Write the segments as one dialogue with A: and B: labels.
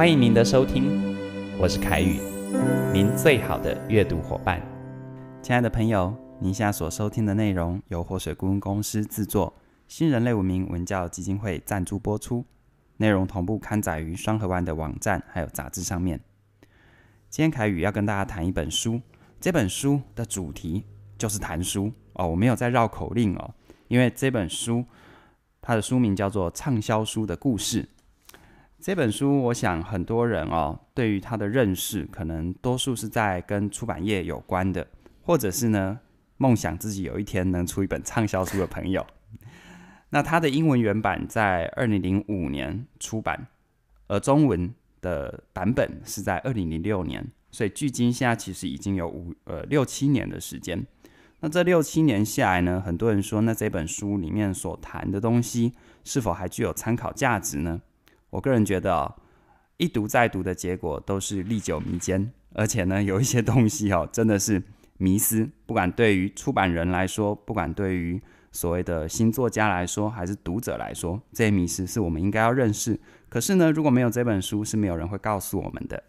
A: 欢迎您的收听，我是凯宇，您最好的阅读伙伴。亲爱的朋友，您在所收听的内容由活水顾问公司制作，新人类文明文教基金会赞助播出，内容同步刊载于双河湾的网站还有杂志上面。今天凯宇要跟大家谈一本书，这本书的主题就是谈书哦，我没有在绕口令哦，因为这本书它的书名叫做《畅销书的故事》。这本书，我想很多人哦，对于它的认识，可能多数是在跟出版业有关的，或者是呢，梦想自己有一天能出一本畅销书的朋友。那它的英文原版在二零零五年出版，而中文的版本是在二零零六年，所以距今现在其实已经有五呃六七年的时间。那这六七年下来呢，很多人说，那这本书里面所谈的东西是否还具有参考价值呢？我个人觉得啊，一读再读的结果都是历久弥坚，而且呢，有一些东西哦，真的是迷失。不管对于出版人来说，不管对于所谓的新作家来说，还是读者来说，这些迷失是我们应该要认识。可是呢，如果没有这本书，是没有人会告诉我们的。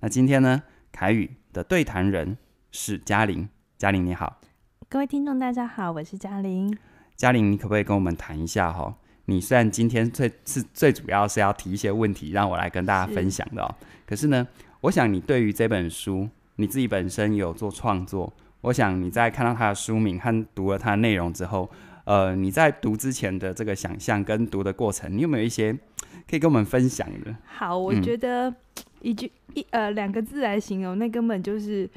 A: 那今天呢，凯宇的对谈人是嘉玲，嘉玲你好，
B: 各位听众大家好，我是嘉玲。
A: 嘉玲，你可不可以跟我们谈一下哈？你虽然今天最是最主要是要提一些问题，让我来跟大家分享的，可是呢，我想你对于这本书，你自己本身有做创作，我想你在看到它的书名和读了它的内容之后，呃，你在读之前的这个想象跟读的过程，你有没有一些可以跟我们分享的？好，
B: 我觉得一句一呃两个字来形容，那根本就是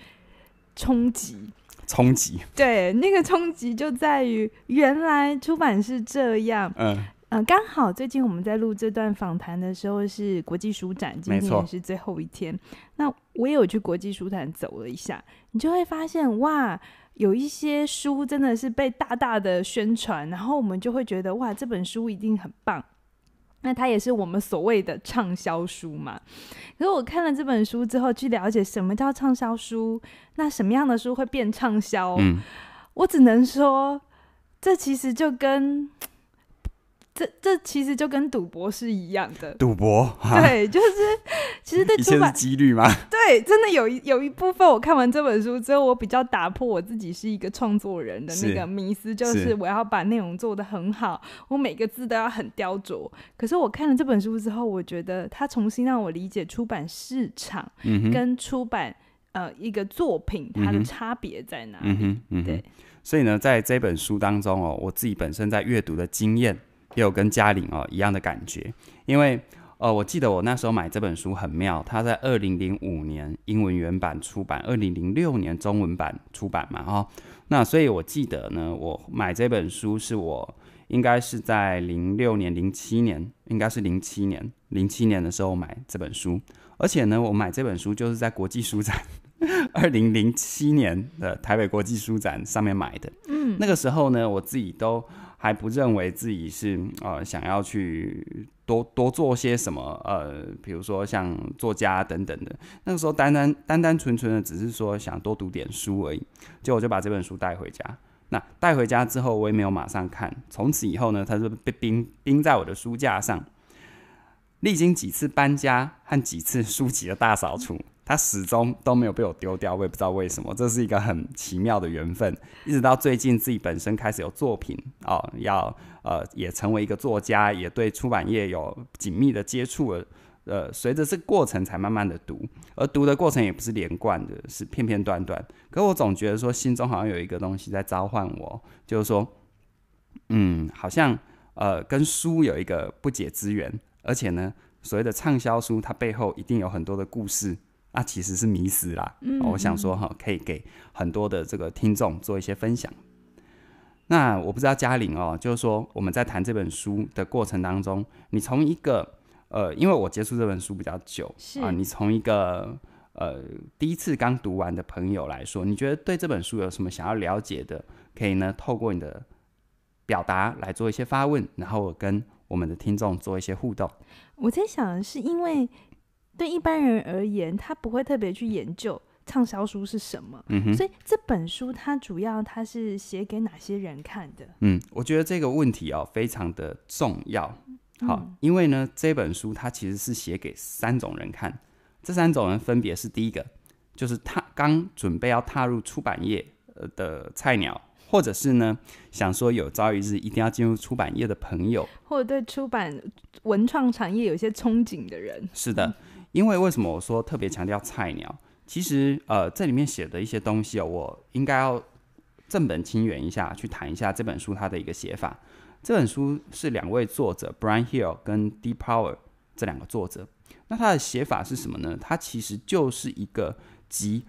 B: 冲击，冲击，对，那个冲击就在于原来出版是这样，嗯。嗯，刚好最近我们在录这段访谈的时候是国际书展，今天也是最后一天。那我也有去国际书展走了一下，你就会发现哇，有一些书真的是被大大的宣传，然后我们就会觉得哇，这本书一定很棒。那它也是我们所谓的畅销书嘛。可我看了这本书之后，去了解什么叫畅销书，那什么样的书会变畅销？嗯，我只能说，这其实就跟。这这其实就跟赌博是一样的，赌
A: 博对，
B: 就是其实对出版几率吗？对，真的有一有一部分。我看完这本书之后，我比较打破我自己是一个创作人的那个迷思，就是我要把内容做得很好，我每个字都要很雕琢。可是我看了这本书之后，我觉得它重新让我理解出版市场跟出版呃一个作品它的差别在哪里。
A: 嗯哼，对。所以呢，在这本书当中哦，我自己本身在阅读的经验。也有跟嘉玲哦一样的感觉，因为呃，我记得我那时候买这本书很妙，它在二零零五年英文原版出版，二零零六年中文版出版嘛，哦，那所以我记得呢，我买这本书是我应该是在零六年、零七年，应该是零七年、零七年的时候买这本书，而且呢，我买这本书就是在国际书展，二零零七年的台北国际书展上面买的，嗯，那个时候呢，我自己都。还不认为自己是呃想要去多多做些什么呃，比如说像作家等等的。那个时候，单单单单纯纯的，只是说想多读点书而已。结果就把这本书带回家。那带回家之后，我也没有马上看。从此以后呢，它就被冰冰在我的书架上，历经几次搬家和几次书籍的大扫除。它始终都没有被我丢掉，我也不知道为什么，这是一个很奇妙的缘分。一直到最近，自己本身开始有作品哦，要呃，也成为一个作家，也对出版业有紧密的接触了。呃，随着这个过程，才慢慢的读，而读的过程也不是连贯的，是片片段段。可我总觉得说，心中好像有一个东西在召唤我，就是说，嗯，好像呃，跟书有一个不解之缘，而且呢，所谓的畅销书，它背后一定有很多的故事。啊，其实是迷失啦。嗯我想说哈，可以给很多的这个听众做一些分享。那我不知道嘉玲哦，就是说我们在谈这本书的过程当中，你从一个呃，因为我接触这本书比较久，啊，你从一个呃第一次刚读完的朋友来说，你觉得对这本书有什么想要了解的？可以呢，透过你的表达来做一些发问，然后跟我们的听众做一些互动。
B: 我在想，是因为。对一般人而言，他不会特别去研究畅销书是什么，所以这本书它主要它是写给哪些人看
A: 的？嗯，我觉得这个问题哦非常的重要。好，因为呢这本书它其实是写给三种人看，这三种人分别是第一个就是踏刚准备要踏入出版业呃的菜鸟，或者是呢想说有朝一日一定要进入出版业的朋友，
B: 或者对出版文创产业有些憧憬的人。
A: 是的。因为为什么我说特别强调菜鸟？其实，呃，这里面写的一些东西哦，我应该要正本清源一下，去谈一下这本书它的一个写法。这本书是两位作者 Brian Hill 跟 Deep Power 这两个作者。那他的写法是什么呢？他其实就是一个集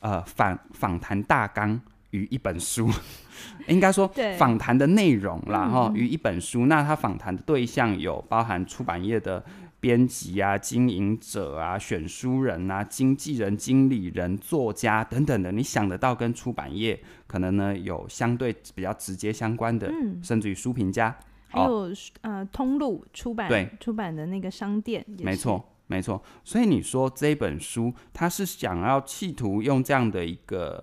A: 呃访访谈大纲与一本书，应该说访谈的内容，然后与一本书。那他访谈的对象有包含出版业的。编辑啊，经营者啊，选书人啊，经纪人、经理人、作家等等的，你想得到跟出版业可能呢有相对比较直接相关的，甚至于书评家，还有
B: 呃通路出版对出版的那个商店，没错
A: 没错。所以你说这本书，他是想要企图用这样的一个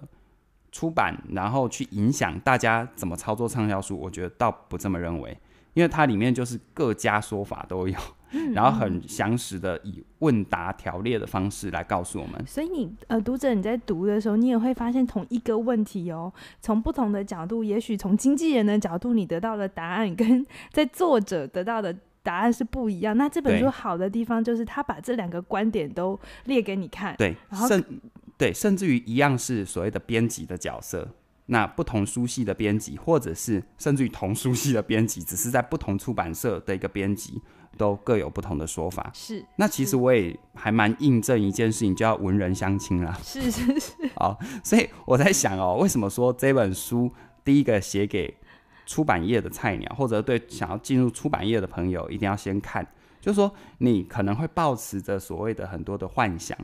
A: 出版，然后去影响大家怎么操作畅销书，我觉得倒不这么认为。因为它里面就是各家说法都有，然后很详实的以问答条列的方式来告诉我们。所以你
B: 呃读者你在读的时候，你也会发现同一个问题哦，从不同的角度，也许从经纪人的角度你得到的答案跟在作者得到的答案是不一样。那这本书好的地方就是他把这两个观点都列给你看。对，然后
A: 对，甚至于一样是所谓的编辑的角色。那不同书系的编辑，或者是甚至于同书系的编辑，只是在不同出版社的一个编辑，都各有不同的说法。是。那其实我也还蛮印证一件事情，叫文人相亲啦。
B: 是是是。
A: 好，所以我在想哦，为什么说这本书第一个写给出版业的菜鸟，或者对想要进入出版业的朋友，一定要先看，就是说你可能会抱持着所谓的很多的幻想。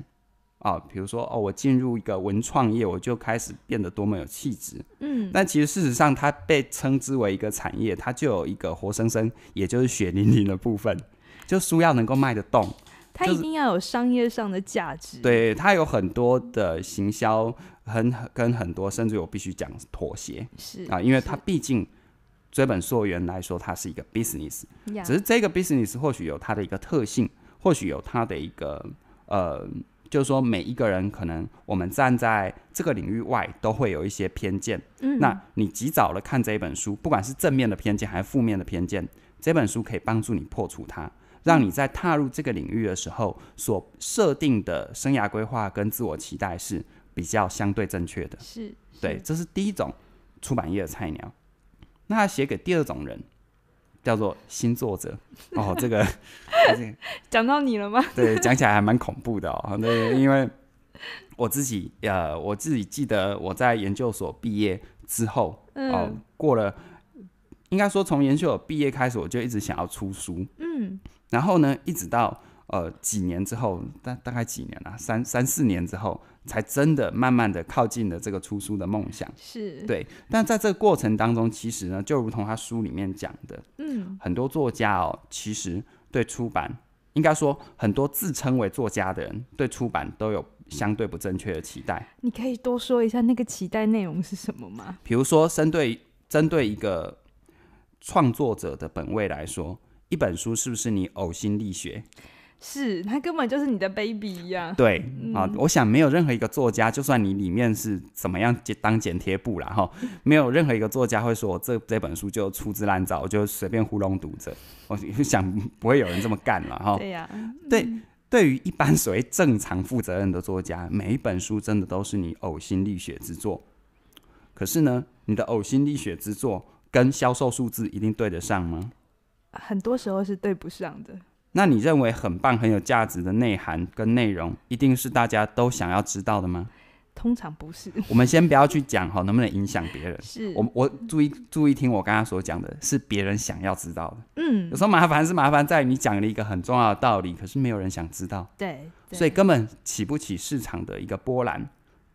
A: 啊，比如说哦，我进入一个文创业，我就开始变得多么有气质。嗯，那其实事实上，它被称之为一个产业，它就有一个活生生，也就是血淋淋的部分，就书要能够卖得动，
B: 它一定要有商业上的价值。
A: 对，它有很多的行销，很跟很多，甚至我必须讲妥协。是啊，因为它毕竟追本溯源来说，它是一个 business，只是这个 business 或许有它的一个特性，或许有它的一个呃。就是说，每一个人可能我们站在这个领域外，都会有一些偏见。嗯，那你及早的看这一本书，不管是正面的偏见还是负面的偏见，这本书可以帮助你破除它，让你在踏入这个领域的时候，所设定的生涯规划跟自我期待是比较相对正确的。是对，这是第一种出版业的菜鸟。那写给第二种人。叫做新作者哦，这个
B: 讲到你了吗？对，讲
A: 起来还蛮恐怖的哦。对，因为我自己呃，我自己记得我在研究所毕业之后哦，过了应该说从研究所毕业开始，我就一直想要出书。嗯，然后呢，一直到呃几年之后，大大概几年啊，三三四年之后。才真的慢慢的靠近了这个出书的梦想，
B: 是对。
A: 但在这个过程当中，其实呢，就如同他书里面讲的，嗯，很多作家哦，其实对出版，应该说很多自称为作家的人，对出版都有相对不正确的期待。
B: 你可以多说一下那个期待内容是什么吗？
A: 比如说，针对针对一个创作者的本位来说，一本书是不是你呕心沥血？
B: 是他根本就是你的 baby 呀！对
A: 啊，我想没有任何一个作家，就算你里面是怎么样当剪贴布啦，哈，没有任何一个作家会说这这本书就粗制滥造，就随便糊弄读者。我就 想不会有人这么干了哈。对呀，对，对于一般所谓正常负责任的作家，每一本书真的都是你呕心沥血之作。可是呢，你的呕心沥血之作跟销售数字一定对得上吗？
B: 很多时候是对不上的。
A: 那你认为很棒、很有价值的内涵跟内容，一定是大家都想要知道的吗？
B: 通常不是。我们先
A: 不要去讲哈，能不能影响别人？是我我注意注意听我刚刚所讲的，是别人想要知道的。嗯，有时候麻烦是麻烦在你讲了一个很重要的道理，可是没有人想知道。
B: 对，所以根本
A: 起不起市场的一个波澜。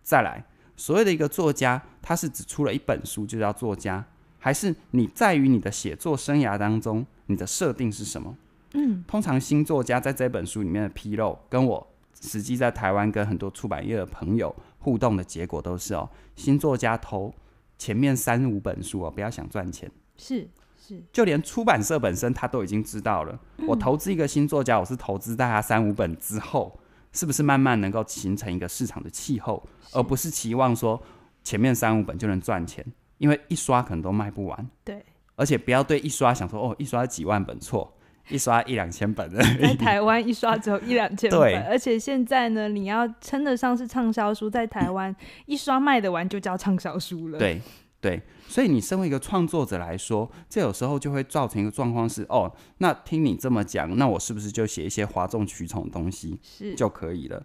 A: 再来，所谓的一个作家，他是只出了一本书就叫作家，还是你在于你的写作生涯当中，你的设定是什么？嗯，通常新作家在这本书里面的披露，跟我实际在台湾跟很多出版业的朋友互动的结果都是哦，新作家投前面三五本书哦，不要想赚钱，
B: 是是，
A: 就连出版社本身他都已经知道了，我投资一个新作家，我是投资在他三五本之后，是不是慢慢能够形成一个市场的气候，而不是期望说前面三五本就能赚钱，因为一刷可能都卖不完，对，而且不要对一刷想说哦，一刷几万本错。一刷一两千本，在台
B: 湾一刷只有一两千本，而且现在呢，你要称得上是畅销书，在台湾 一刷卖得完就叫畅销书了。对
A: 对，所以你身为一个创作者来说，这有时候就会造成一个状况是：哦，那听你这么讲，那我是不是就写一些哗众取宠的东西是就可以了？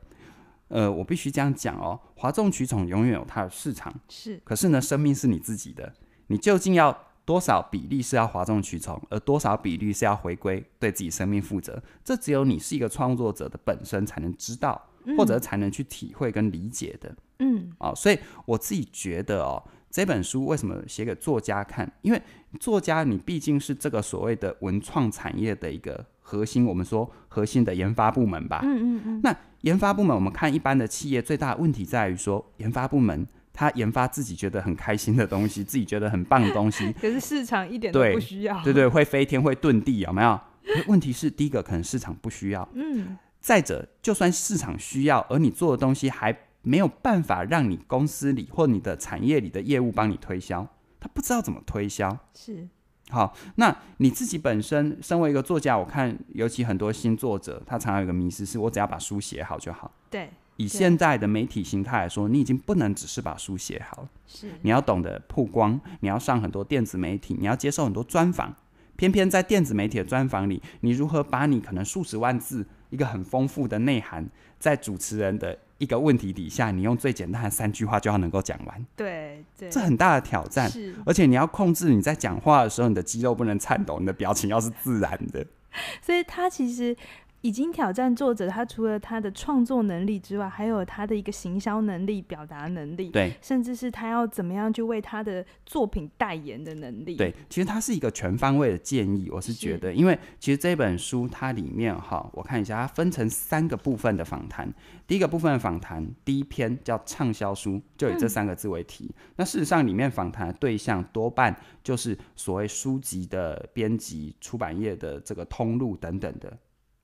A: 呃，我必须这样讲哦，哗众取宠永远有它的市场是，可是呢，生命是你自己的，你究竟要？多少比例是要哗众取宠，而多少比例是要回归对自己生命负责？这只有你是一个创作者的本身才能知道，或者才能去体会跟理解的。嗯啊，所以我自己觉得哦，这本书为什么写给作家看？因为作家你毕竟是这个所谓的文创产业的一个核心，我们说核心的研发部门吧。嗯嗯嗯。那研发部门，我们看一般的企业，最大的问题在于说研发部门。他研发自己觉得很开心的东西，自己觉得很棒的东西，可是市
B: 场一点都不需要。对对，
A: 会飞天会遁地，有没有？问题是第一个，可能市场不需要。嗯。再者，就算市场需要，而你做的东西还没有办法让你公司里或你的产业里的业务帮你推销，他不知道怎么推销。是。好，那你自己本身身为一个作家，我看尤其很多新作者，他常常有一个迷思，是我只要把书写好就好。
B: 对。以现
A: 在的媒体形态来说，你已经不能只是把书写好了，是你要懂得曝光，你要上很多电子媒体，你要接受很多专访。偏偏在电子媒体的专访里，你如何把你可能数十万字一个很丰富的内涵，在主持人的一个问题底下，你用最简单的三句话就要能够讲完？
B: 对，这很
A: 大的挑战。是，而且你要控制你在讲话的时候，你的肌肉不能颤抖，你的表情要是自然的。
B: 所以，他其实。已经挑战作者，他除了他的创作能力之外，还有他的一个行销能力、表达能力，对，甚至是他要怎么样去为他的作品代言的能力。对，
A: 其实它是一个全方位的建议。我是觉得，因为其实这本书它里面哈，我看一下，它分成三个部分的访谈。第一个部分的访谈，第一篇叫畅销书，就以这三个字为题。那事实上，里面访谈的对象多半就是所谓书籍的编辑、出版业的这个通路等等的。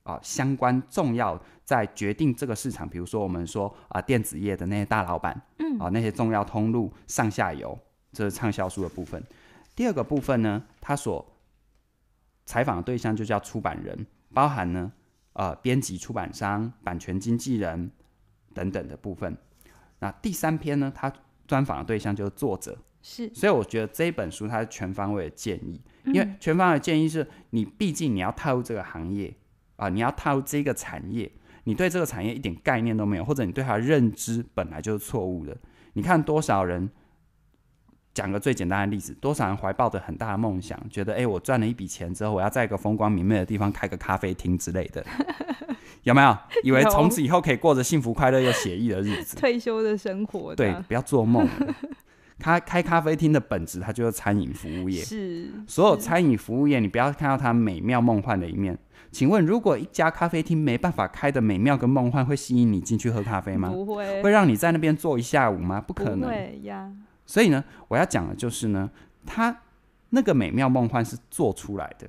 A: 啊，相关重要在决定这个市场，比如说我们说啊电子业的那些大老板，嗯，啊那些重要通路上下游，这是畅销书的部分。第二个部分呢，他所采访的对象就叫出版人，包含呢啊编辑、出版商、版权经纪人等等的部分。那第三篇呢，他专访的对象就是作者，是。所以我觉得这一本书它是全方位的建议，因为全方位的建议是你毕竟你要踏入这个行业。啊！你要踏入这个产业，你对这个产业一点概念都没有，或者你对它认知本来就是错误的。你看多少人，讲个最简单的例子，多少人怀抱着很大的梦想，觉得哎，我赚了一笔钱之后，我要在一个风光明媚的地方开个咖啡厅之类的，有没有？以为从此以后可以过着幸福快乐又写意的日子，
B: 退休的生
A: 活？对，不要做梦。他开咖啡厅的本质，它就是餐饮服务业。是，所有餐饮服务业，你不要看到它美妙梦幻的一面。请问，如果一家咖啡厅没办法开的美妙跟梦幻，会吸引你进去喝咖啡吗？不会，会让你在那边坐一下午吗？不可能呀。所以呢，我要讲的就是呢，它那个美妙梦幻是做出来的，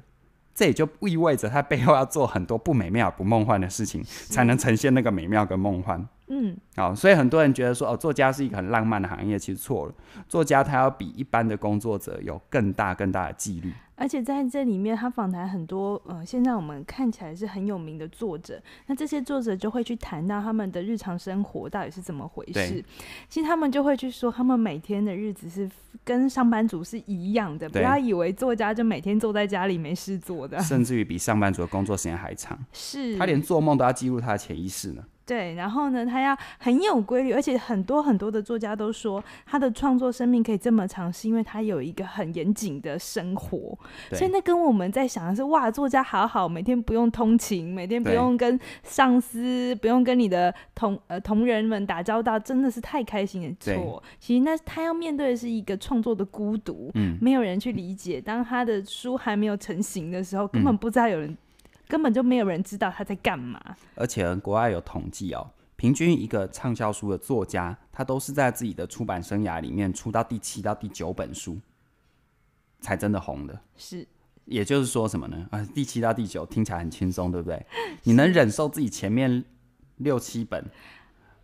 A: 这也就意味着它背后要做很多不美妙不梦幻的事情，才能呈现那个美妙跟梦幻。嗯，好，所以很多人觉得说哦，作家是一个很浪漫的行业，其实错了。作家他要比一般的工作者有更大更大的纪律。
B: 而且在这里面，他访谈很多，呃，现在我们看起来是很有名的作者。那这些作者就会去谈到他们的日常生活到底是怎么回事。其实他们就会去说，他们每天的日子是跟上班族是一样的。不要以为作家就每天坐在家里没事做的，甚至
A: 于比上班族的工作时间还长。是他连做梦都要记录他的潜意识呢。
B: 对，然后呢，他要很有规律，而且很多很多的作家都说，他的创作生命可以这么长，是因为他有一个很严谨的生活。所以那跟我们在想的是，哇，作家好好，每天不用通勤，每天不用跟上司、不用跟你的同呃同仁们打交道，真的是太开心的错。其实那他要面对的是一个创作的孤独，嗯，没有人去理解。当他的书还没有成型的时候，根本不知道有人。根本就没有人知道他在干嘛，
A: 而且国外有统计哦，平均一个畅销书的作家，他都是在自己的出版生涯里面出到第七到第九本书，才真的红的。是，也就是说什么呢？啊，第七到第九听起来很轻松，对不对？你能忍受自己前面六七本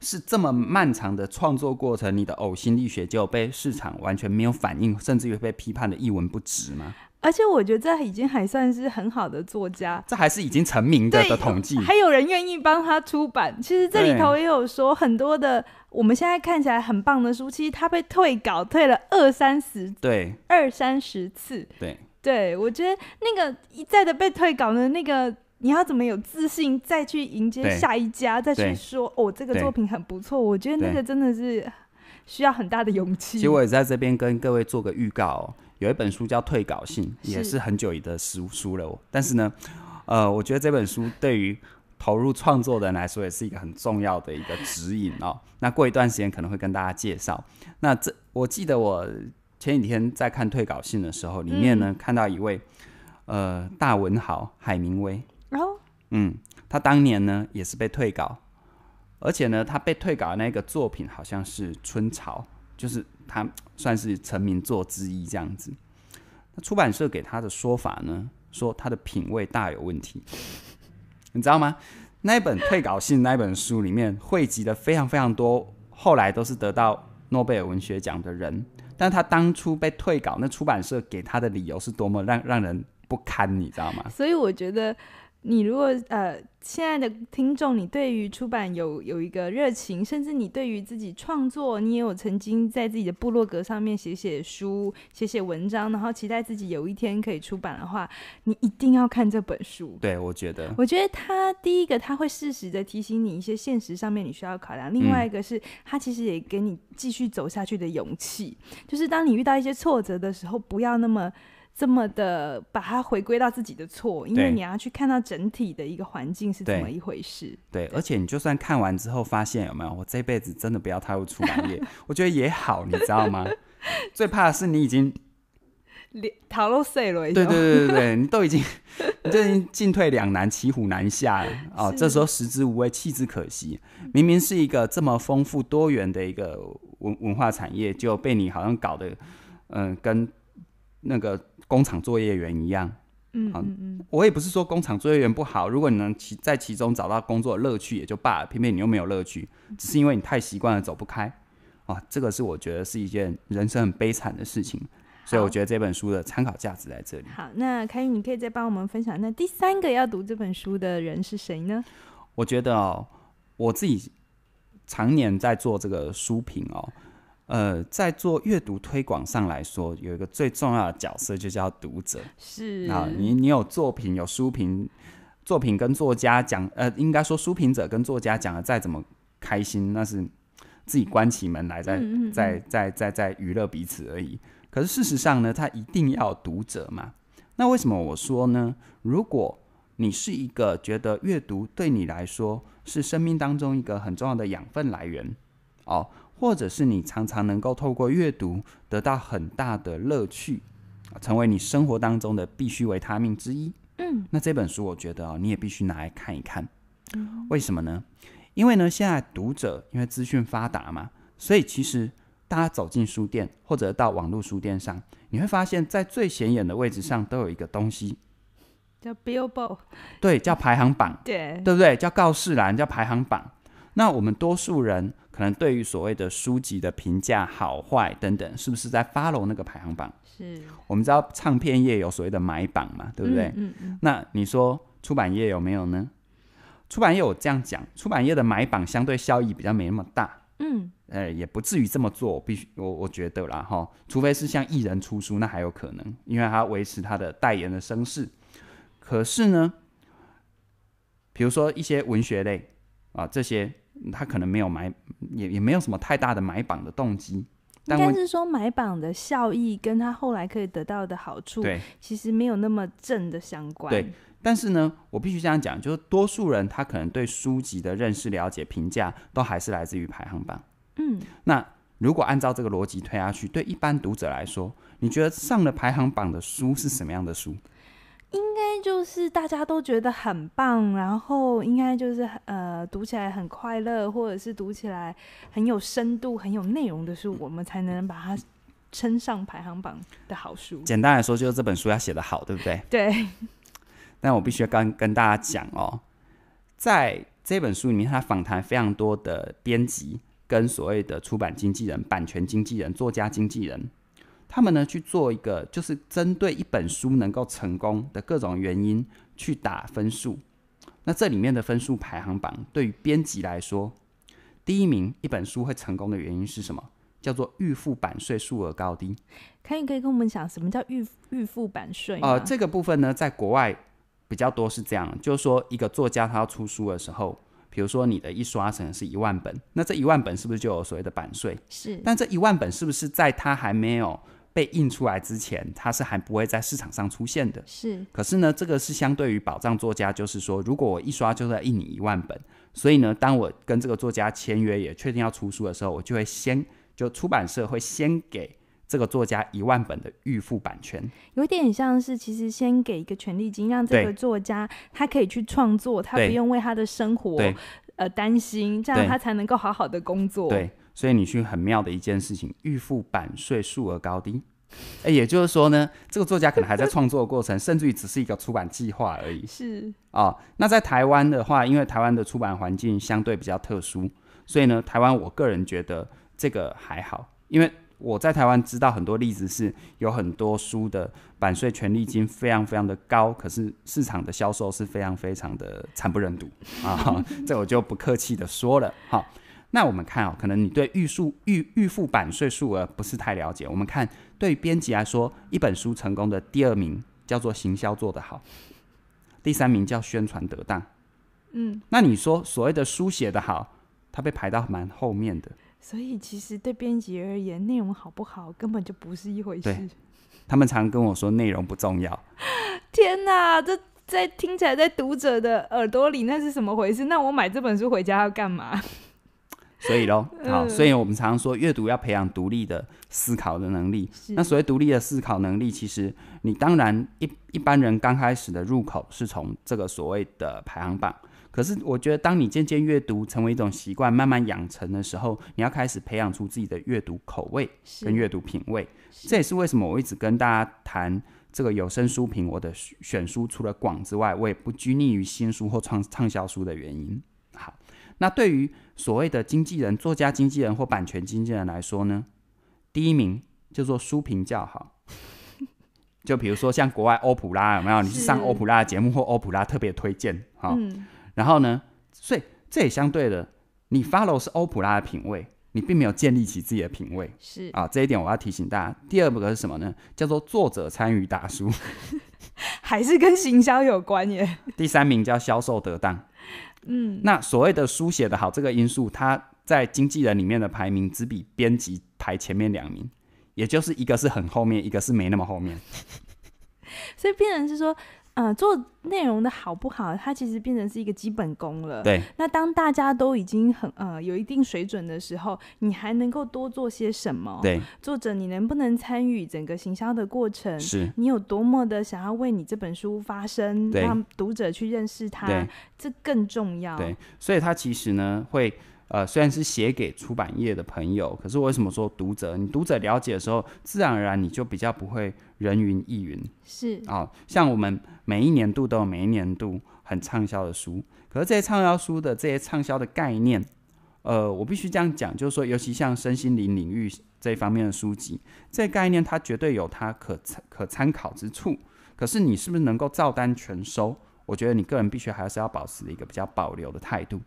A: 是这么漫长的创作过程，你的呕心沥血就被市场完全没有反应，甚至于被批判的一文不值吗？
B: 而且我觉得这已经还算是很好的作家，这还
A: 是已经成名的的统计，还
B: 有人愿意帮他出版。其实这里头也有说很多的，我们现在看起来很棒的书，其实他被退稿退了二三十对，二三十次。对，对我觉得那个一再的被退稿呢，那个你要怎么有自信再去迎接下一家，再去说哦这个作品很不错，我觉得那个真的是需要很大的勇气。其实我也
A: 在这边跟各位做个预告。有一本书叫《退稿信》，也是很久以前的书了。但是呢，呃，我觉得这本书对于投入创作的人来说，也是一个很重要的一个指引哦。那过一段时间可能会跟大家介绍。那这我记得我前几天在看《退稿信》的时候，里面呢看到一位呃大文豪海明威。然后，嗯，他当年呢也是被退稿，而且呢他被退稿的那个作品好像是《春潮》，就是。他算是成名作之一，这样子。那出版社给他的说法呢？说他的品味大有问题，你知道吗？那本退稿信，那本书里面汇集了非常非常多后来都是得到诺贝尔文学奖的人，但他当初被退稿，那出版社给他的理由是多么让让人不堪，你知道吗？
B: 所以我觉得。你如果呃亲爱的听众，你对于出版有有一个热情，甚至你对于自己创作，你也有曾经在自己的部落格上面写写书、写写文章，然后期待自己有一天可以出版的话，你一定要看这本书。
A: 对我觉得，
B: 我觉得他第一个他会适时的提醒你一些现实上面你需要考量，另外一个是他其实也给你继续走下去的勇气，就是当你遇到一些挫折的时候，不要那么。这么的把它回归到自己的错，因为你要去看到整体的一个环境是怎么一回事。
A: 对，而且你就算看完之后发现有没有，我这辈子真的不要太入出版业，我觉得也好，你知道吗？最怕的是你已经
B: 逃论碎了。对对对对对，
A: 你都已经 你已经进退两难，骑虎难下了。哦，这时候食之无味，弃之可惜。明明是一个这么丰富多元的一个文文化产业，就被你好像搞得，嗯，跟那个。工厂作业员一样，嗯嗯嗯，我也不是说工厂作业员不好。如果你能其在其中找到工作乐趣也就罢了，偏偏你又没有乐趣，只是因为你太习惯了走不开啊。这个是我觉得是一件人生很悲惨的事情，所以我觉得这本书的参考价值在这里。好，
B: 那凯宇，你可以再帮我们分享，那第三个要读这本书的人是谁呢？
A: 我觉得哦，我自己常年在做这个书评哦。呃，在做阅读推广上来说，有一个最重要的角色就叫读者。是啊，你你有作品有书评，作品跟作家讲，呃，应该说书评者跟作家讲的再怎么开心，那是自己关起门来在在在在在娱乐彼此而已。可是事实上呢，他一定要读者嘛。那为什么我说呢？如果你是一个觉得阅读对你来说是生命当中一个很重要的养分来源，哦。或者是你常常能够透过阅读得到很大的乐趣，成为你生活当中的必须维他命之一。嗯，那这本书我觉得哦，你也必须拿来看一看。为什么呢？因为呢，现在读者因为资讯发达嘛，所以其实大家走进书店或者到网络书店上，你会发现在最显眼的位置上都有一个东西，
B: 叫 Billboard，
A: 对，叫排行榜，对，对不对？叫告示栏，叫排行榜。那我们多数人。可能对于所谓的书籍的评价好坏等等，是不是在发 w 那个排行榜？是我们知道唱片业有所谓的买榜嘛，对不对？嗯嗯。那你说出版业有没有呢？出版业我这样讲，出版业的买榜相对效益比较没那么大。嗯。哎，也不至于这么做，必须我我觉得啦哈，除非是像艺人出书，那还有可能，因为他要维持他的代言的声势。可是呢，比如说一些文学类啊这些。他可能没有买，也也没有什么太大的买榜的动机。应该是
B: 说买榜的效益跟他后来可以得到的好处，其实没有那么正的相关。对，
A: 但是呢，我必须这样讲，就是多数人他可能对书籍的认识、了解、评价，都还是来自于排行榜。嗯，那如果按照这个逻辑推下去，对一般读者来说，你觉得上了排行榜的书是什么样的书？
B: 应该。就是大家都觉得很棒，然后应该就是呃读起来很快乐，或者是读起来很有深度、很有内容的书，我们才能把它称上排行榜的好书。简
A: 单来说，就是这本书要写得好，对不对？对。但 我必须跟跟大家讲哦，在这本书里面，他访谈非常多的编辑，跟所谓的出版经纪人、版权经纪人、作家经纪人。他们呢去做一个，就是针对一本书能够成功的各种原因去打分数。那这里面的分数排行榜对于编辑来说，第一名一本书会成功的原因是什么？叫做预付版税数额高低。
B: 可以可以跟我们讲，什么叫预预付版税？呃，这个
A: 部分呢，在国外比较多是这样，就是说一个作家他要出书的时候，比如说你的一刷成是一万本，那这一万本是不是就有所谓的版税？是。但这一万本是不是在他还没有被印出来之前，它是还不会在市场上出现的。是，可是呢，这个是相对于保障作家，就是说，如果我一刷就在印你一万本，所以呢，当我跟这个作家签约也确定要出书的时候，我就会先就出版社会先给这个作家一万本的预付版权，
B: 有点像是其实先给一个权利金，让这个作家他可以去创作，他不用为他的生活呃担心，这样他才能够好好的工作。对。
A: 所以你去很妙的一件事情，预付版税数额高低，哎，也就是说呢，这个作家可能还在创作过程，甚至于只是一个出版计划而已。是啊，那在台湾的话，因为台湾的出版环境相对比较特殊，所以呢，台湾我个人觉得这个还好，因为我在台湾知道很多例子是有很多书的版税权利金非常非常的高，可是市场的销售是非常非常的惨不忍睹啊，这我就不客气的说了哈。那我们看哦，可能你对预数预预付版税数额不是太了解。我们看，对编辑来说，一本书成功的第二名叫做行销做得好，第三名叫宣传得当。嗯，那你说所谓的书写的好，它被排到蛮后面的。
B: 所以其实对编辑而言，内容好不好根本就不是一回事。
A: 他们常跟我说内容不重要。
B: 天哪，这在听起来在读者的耳朵里那是什么回事？那我买这本书回家要干嘛？
A: 所以喽，好，所以我们常常说阅读要培养独立的思考的能力。那所谓独立的思考能力，其实你当然一一般人刚开始的入口是从这个所谓的排行榜。可是我觉得，当你渐渐阅读成为一种习惯，慢慢养成的时候，你要开始培养出自己的阅读口味跟阅读品味。这也是为什么我一直跟大家谈这个有声书评，我的选书除了广之外，我也不拘泥于新书或创畅销书的原因。那对于所谓的经纪人、作家经纪人或版权经纪人来说呢，第一名叫做书评较好，就比如说像国外欧普拉有没有？你去上欧普拉节目或欧普拉特别推荐啊。然后呢，所以这也相对的，你发 w 是欧普拉的品味，你并没有建立起自己的品味，是啊，这一点我要提醒大家。第二个是什么呢？叫做作者参与打书，
B: 还是跟行销有关耶。
A: 第三名叫销售得当。嗯，那所谓的书写的好这个因素，它在经纪人里面的排名只比编辑排前面两名，也就是一个是很后面，一个是没那么后面。
B: 所以编人是说。嗯，做内容的好不好，它其实变成是一个基本功了。对。那当大家都已经很呃有一定水准的时候，你还能够多做些什么？对。作者，你能不能参与整个行销的过程？是。你有多么的想要为你这本书发声，让读者去认识他？这更重要。对。
A: 所以，他其实呢会。呃，虽然是写给出版业的朋友，可是为什么说读者？你读者了解的时候，自然而然你就比较不会人云亦云。
B: 是啊，
A: 像我们每一年度都有每一年度很畅销的书，可是这些畅销书的这些畅销的概念，呃，我必须这样讲，就是说，尤其像身心灵领域这一方面的书籍，这概念它绝对有它可可参考之处。可是你是不是能够照单全收？我觉得你个人必须还是要保持一个比较保留的态度。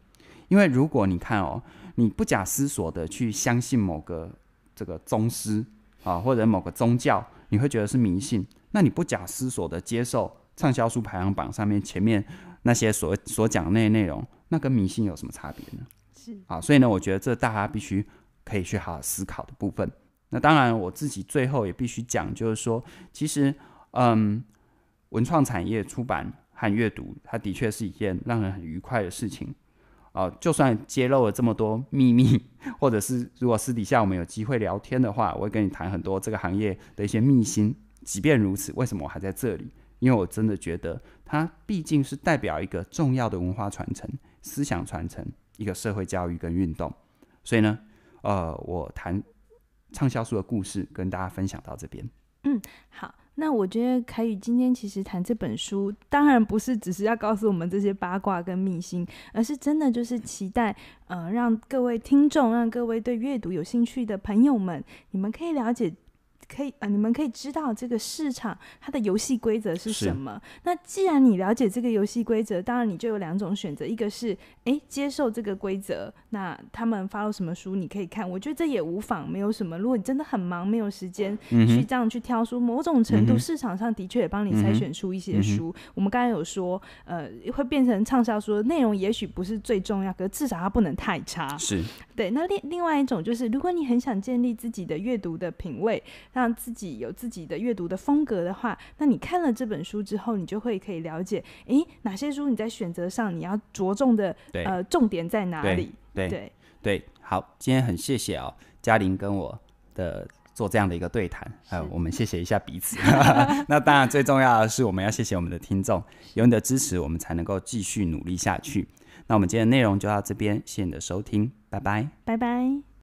A: 因为如果你看哦，你不假思索的去相信某个这个宗师啊，或者某个宗教，你会觉得是迷信。那你不假思索的接受畅销书排行榜上面前面那些所所讲那些内容，那跟迷信有什么差别呢？是啊，所以呢，我觉得这大家必须可以去好好思考的部分。那当然，我自己最后也必须讲，就是说，其实嗯，文创产业出版和阅读，它的确是一件让人很愉快的事情。哦，就算揭露了这么多秘密，或者是如果私底下我们有机会聊天的话，我会跟你谈很多这个行业的一些秘辛。即便如此，为什么我还在这里？因为我真的觉得它毕竟是代表一个重要的文化传承、思想传承、一个社会教育跟运动。所以呢，呃，我谈畅销书的故事跟大家分享到这边。
B: 嗯，好。那我觉得凯宇今天其实谈这本书，当然不是只是要告诉我们这些八卦跟秘辛，而是真的就是期待，呃，让各位听众，让各位对阅读有兴趣的朋友们，你们可以了解。可以啊，你们可以知道这个市场它的游戏规则是什么。那既然你了解这个游戏规则，当然你就有两种选择：一个是哎接受这个规则，那他们发了什么书你可以看，我觉得这也无妨，没有什么。如果你真的很忙，没有时间去这样去挑书，某种程度市场上的确也帮你筛选出一些书。我们刚才有说，呃，会变成畅销书，内容也许不是最重要，可至少它不能太差。是对。那另另外一种就是，如果你很想建立自己的阅读的品味。让自己有自己的阅读的风格的话，那你看了这本书之后，你就会可以了解，诶，哪些书你在选择上你要着重的呃重点在哪里？对对
A: 对，好，今天很谢谢哦，嘉玲跟我的做这样的一个对谈，呃，我们谢谢一下彼此。那当然最重要的是我们要谢谢我们的听众，有你的支持，我们才能够继续努力下去。那我们今天的内容就到这边，谢谢你的收听，拜拜，
B: 拜拜。